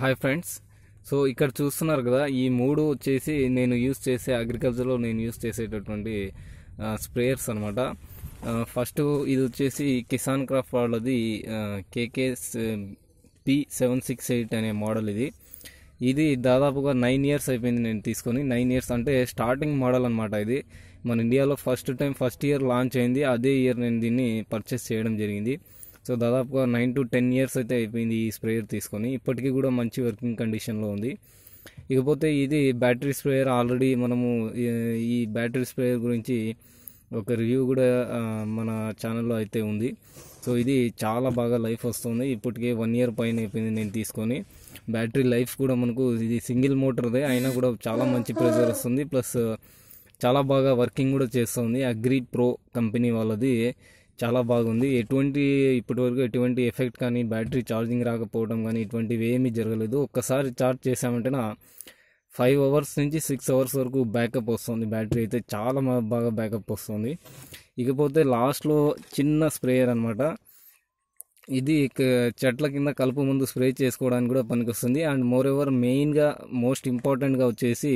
hi friends so ఇక్కడ చూస్తున్నారు కదా ఈ మూడు వచ్చేసి నేను యూస్ చేసే అగ్రికల్చర్లో నేను యూస్ చేసేటటువంటి స్ప్రేయర్స్ అనమాట ఫస్ట్ ఇది వచ్చేసి కిసాన్ క్రాఫ్ట్ వాళ్ళది KK P seven six eight అనే మోడల్ ఇది ఇది దాదాపుగా నైన్ ఇయర్స్ అయిపోయింది నేను తీసుకొని నైన్ ఇయర్స్ అంటే స్టార్టింగ్ మోడల్ అనమాట ఇది మన ఇండియాలో first time first year launch అయింది అదే ఇయర్ నేను దీన్ని పర్చేస్ చేయడం జరిగింది సో దాదాపుగా నైన్ టు టెన్ ఇయర్స్ అయితే అయిపోయింది ఈ స్ప్రేయర్ తీసుకొని ఇప్పటికీ కూడా మంచి వర్కింగ్ కండిషన్లో ఉంది ఇకపోతే ఇది బ్యాటరీ స్ప్రేయర్ ఆల్రెడీ మనము ఈ బ్యాటరీ స్ప్రేయర్ గురించి ఒక రివ్యూ కూడా మన ఛానల్లో అయితే ఉంది సో ఇది చాలా బాగా లైఫ్ వస్తుంది ఇప్పటికే వన్ ఇయర్ పైన అయిపోయింది నేను తీసుకొని బ్యాటరీ లైఫ్ కూడా మనకు ఇది సింగిల్ మోటర్దే అయినా కూడా చాలా మంచి ప్రెజర్ వస్తుంది ప్లస్ చాలా బాగా వర్కింగ్ కూడా చేస్తుంది అగ్రి ప్రో కంపెనీ వాళ్ళది చాలా బాగుంది ఎటువంటి ఇప్పటివరకు ఎటువంటి ఎఫెక్ట్ కానీ బ్యాటరీ ఛార్జింగ్ రాకపోవడం కానీ ఇటువంటివి ఏమీ జరగలేదు ఒక్కసారి ఛార్జ్ చేసామంటే నా ఫైవ్ అవర్స్ నుంచి సిక్స్ అవర్స్ వరకు బ్యాకప్ వస్తుంది బ్యాటరీ అయితే చాలా బాగా బ్యాకప్ వస్తుంది ఇకపోతే లాస్ట్లో చిన్న స్ప్రేయర్ అనమాట ఇది చెట్ల కింద కలుపు ముందు స్ప్రే చేసుకోవడానికి కూడా పనికొస్తుంది అండ్ మోర్ ఎవర్ మెయిన్గా మోస్ట్ ఇంపార్టెంట్గా వచ్చేసి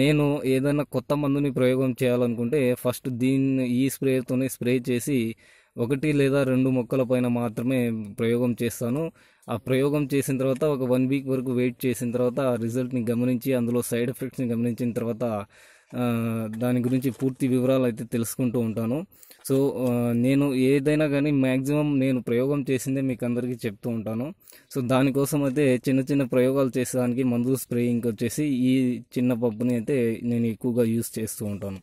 నేను ఏదైనా కొత్త మందుని ప్రయోగం చేయాలనుకుంటే ఫస్ట్ దీన్ని ఈ స్ప్రేతోనే స్ప్రే చేసి ఒకటి లేదా రెండు మొక్కల పైన మాత్రమే ప్రయోగం చేస్తాను ఆ ప్రయోగం చేసిన తర్వాత ఒక వన్ వీక్ వరకు వెయిట్ చేసిన తర్వాత ఆ రిజల్ట్ని గమనించి అందులో సైడ్ ఎఫెక్ట్స్ని గమనించిన తర్వాత దాని గురించి పూర్తి వివరాలు అయితే తెలుసుకుంటూ ఉంటాను సో నేను ఏదైనా కానీ మ్యాక్సిమం నేను ప్రయోగం చేసిందే మీకు అందరికీ చెప్తూ ఉంటాను సో దానికోసం అయితే చిన్న చిన్న ప్రయోగాలు చేసేదానికి మందులు స్ప్రేయింగ్ వచ్చేసి ఈ చిన్న పప్పుని అయితే నేను ఎక్కువగా యూస్ చేస్తూ ఉంటాను